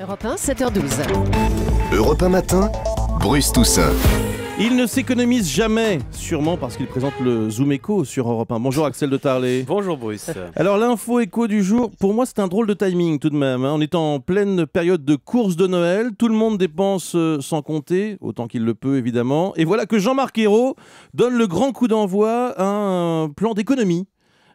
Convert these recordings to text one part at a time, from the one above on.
Europe 1, 7h12. Europe 1 matin, Bruce Toussaint. Il ne s'économise jamais, sûrement parce qu'il présente le Zoom Echo sur Europe 1. Bonjour Axel de Tarlé. Bonjour Bruce. Alors l'info écho du jour, pour moi c'est un drôle de timing tout de même. Hein. On est en pleine période de course de Noël, tout le monde dépense euh, sans compter, autant qu'il le peut évidemment. Et voilà que Jean-Marc Ayrault donne le grand coup d'envoi à un plan d'économie.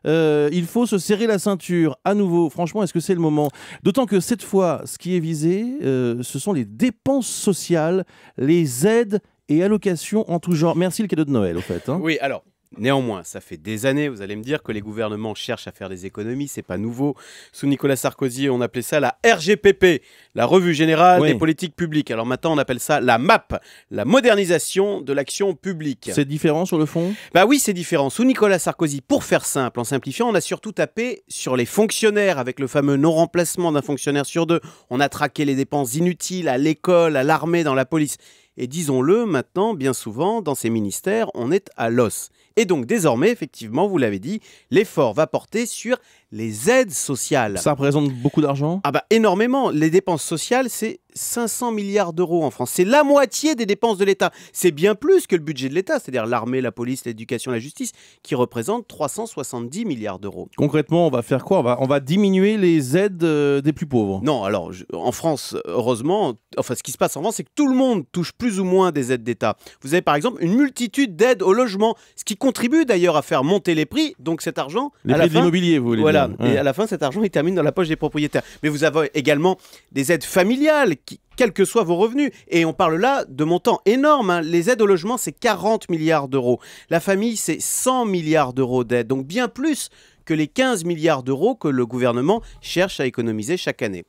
Euh, il faut se serrer la ceinture à nouveau. Franchement, est-ce que c'est le moment D'autant que cette fois, ce qui est visé, euh, ce sont les dépenses sociales, les aides et allocations en tout genre. Merci le cadeau de Noël, au fait. Hein. Oui, alors Néanmoins, ça fait des années, vous allez me dire, que les gouvernements cherchent à faire des économies, c'est pas nouveau. Sous Nicolas Sarkozy, on appelait ça la RGPP, la Revue Générale des Politiques Publiques. Alors maintenant, on appelle ça la MAP, la modernisation de l'action publique. C'est différent sur le fond Bah oui, c'est différent. Sous Nicolas Sarkozy, pour faire simple, en simplifiant, on a surtout tapé sur les fonctionnaires avec le fameux non-remplacement d'un fonctionnaire sur deux. On a traqué les dépenses inutiles à l'école, à l'armée, dans la police. Et disons-le maintenant, bien souvent, dans ces ministères, on est à l'os. Et donc désormais, effectivement, vous l'avez dit, l'effort va porter sur les aides sociales. Ça représente beaucoup d'argent Ah bah énormément. Les dépenses sociales, c'est 500 milliards d'euros en France. C'est la moitié des dépenses de l'État. C'est bien plus que le budget de l'État, c'est-à-dire l'armée, la police, l'éducation, la justice, qui représentent 370 milliards d'euros. Concrètement, on va faire quoi on va, on va, diminuer les aides euh, des plus pauvres Non, alors en France, heureusement, enfin ce qui se passe en France, c'est que tout le monde touche plus ou moins des aides d'État. Vous avez par exemple une multitude d'aides au logement, ce qui contribue d'ailleurs à faire monter les prix. Donc cet argent, les à vous voulez dire Voilà. Et à la fin, cet argent, il termine dans la poche des propriétaires. Mais vous avez également des aides familiales quels que soient vos revenus. Et on parle là de montants énormes. Hein. Les aides au logement, c'est 40 milliards d'euros. La famille, c'est 100 milliards d'euros d'aides. Donc bien plus que les 15 milliards d'euros que le gouvernement cherche à économiser chaque année.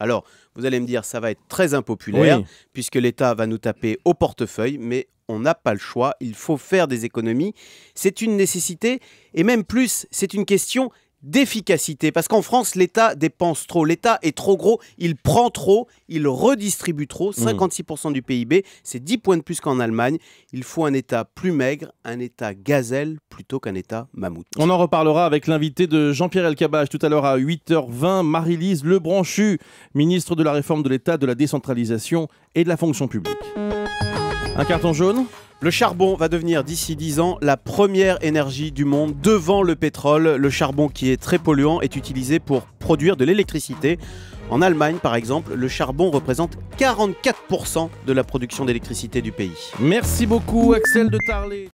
Alors, vous allez me dire, ça va être très impopulaire, puisque l'État va nous taper au portefeuille, mais on n'a pas le choix, il faut faire des économies. C'est une nécessité, et même plus, c'est une question d'efficacité. Parce qu'en France, l'État dépense trop. L'État est trop gros, il prend trop, il redistribue trop. 56% mmh. du PIB, c'est 10 points de plus qu'en Allemagne. Il faut un État plus maigre, un État gazelle plutôt qu'un État mammouth. On en reparlera avec l'invité de Jean-Pierre Elkabach tout à l'heure à 8h20, Marie-Lise Lebranchu, ministre de la Réforme de l'État, de la décentralisation et de la fonction publique. Un carton jaune le charbon va devenir d'ici 10 ans la première énergie du monde devant le pétrole. Le charbon qui est très polluant est utilisé pour produire de l'électricité. En Allemagne, par exemple, le charbon représente 44% de la production d'électricité du pays. Merci beaucoup, Axel de Tarlé.